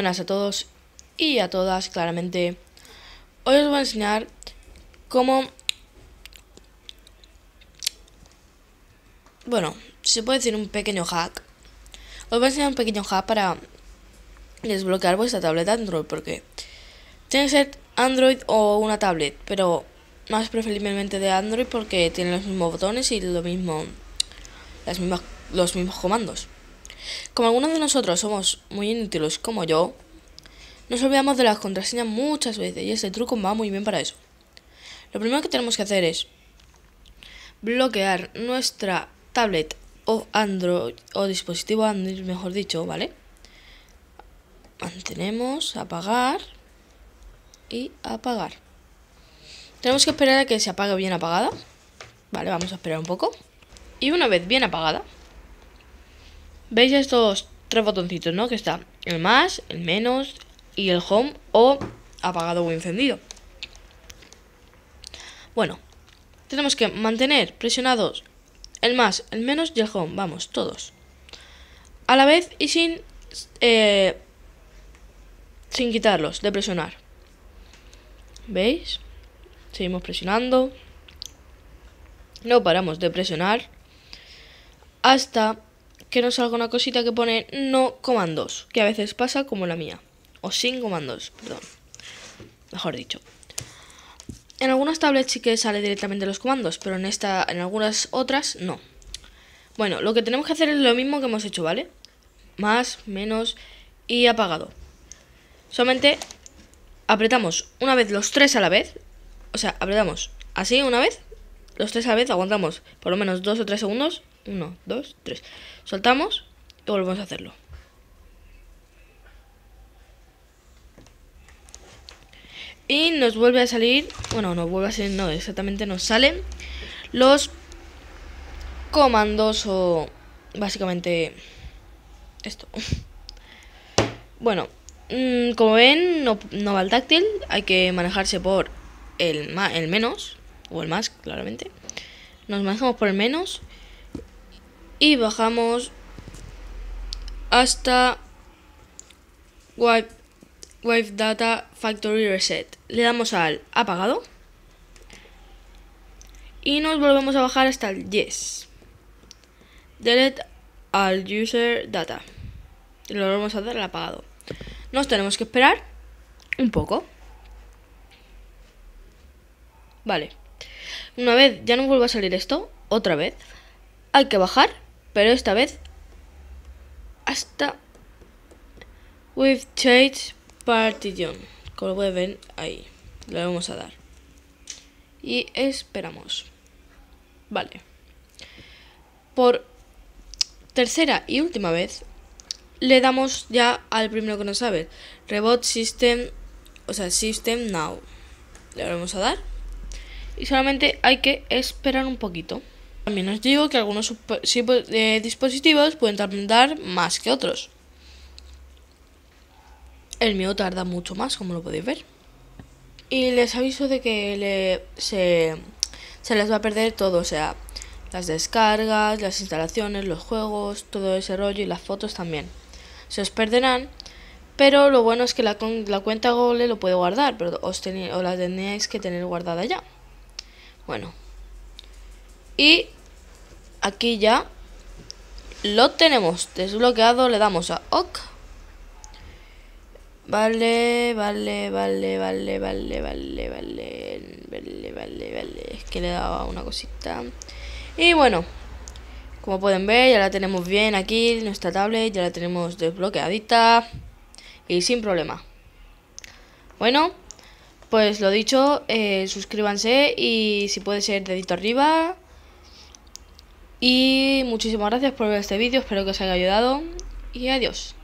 Buenas a todos y a todas, claramente. Hoy os voy a enseñar cómo... Bueno, se puede decir un pequeño hack. Os voy a enseñar un pequeño hack para desbloquear vuestra tableta Android, porque tiene que ser Android o una tablet, pero más preferiblemente de Android porque tiene los mismos botones y lo mismo, las mismas, los mismos comandos. Como algunos de nosotros somos muy inútiles como yo, nos olvidamos de las contraseñas muchas veces y este truco va muy bien para eso. Lo primero que tenemos que hacer es bloquear nuestra tablet o Android o dispositivo Android, mejor dicho, ¿vale? Mantenemos, apagar y apagar. Tenemos que esperar a que se apague bien apagada. Vale, vamos a esperar un poco. Y una vez bien apagada, ¿Veis estos tres botoncitos, no? Que está el más, el menos y el home o apagado o encendido. Bueno, tenemos que mantener presionados el más, el menos y el home, vamos, todos. A la vez y sin, eh, sin quitarlos de presionar. ¿Veis? Seguimos presionando. No paramos de presionar hasta que nos salga una cosita que pone no comandos, que a veces pasa como la mía, o sin comandos, perdón, mejor dicho. En algunas tablets sí que sale directamente los comandos, pero en, esta, en algunas otras no. Bueno, lo que tenemos que hacer es lo mismo que hemos hecho, ¿vale? Más, menos y apagado. Solamente apretamos una vez los tres a la vez, o sea, apretamos así una vez, los tres a la vez, aguantamos por lo menos dos o tres segundos 1, 2, 3. Soltamos y volvemos a hacerlo. Y nos vuelve a salir, bueno, nos vuelve a salir, no, exactamente nos salen los comandos o básicamente esto. Bueno, mm, como ven, no, va el táctil, hay que manejarse por el, el menos, o el más, claramente. Nos manejamos por el menos y bajamos hasta wipe, Data Factory Reset. Le damos al apagado y nos volvemos a bajar hasta el yes. Delete al user data. Lo volvemos a dar al apagado. Nos tenemos que esperar un poco. Vale. Una vez ya no vuelva a salir esto, otra vez, hay que bajar pero esta vez hasta with change partition, como pueden ver ahí, le vamos a dar y esperamos. Vale. Por tercera y última vez le damos ya al primero que nos sabe, Rebot System, o sea, System Now. Le vamos a dar y solamente hay que esperar un poquito. También os digo que algunos eh, dispositivos pueden tardar más que otros. El mío tarda mucho más, como lo podéis ver. Y les aviso de que se, les va a perder todo, o sea, las descargas, las instalaciones, los juegos, todo ese rollo y las fotos también. Se os perderán, pero lo bueno es que la, la cuenta Google lo puede guardar, pero os, la tenéis que tener guardada ya. Bueno, y aquí ya lo tenemos desbloqueado. Le damos a OK. Vale, vale, vale, vale, vale, vale, vale, vale, vale, vale. Es que le daba una cosita. Y bueno, como pueden ver, ya la tenemos bien aquí, nuestra tablet, ya la tenemos desbloqueadita y sin problema. Bueno, pues lo dicho, eh, suscríbanse y si puede ser dedito arriba y muchísimas gracias por ver este vídeo, espero que os haya ayudado y adiós.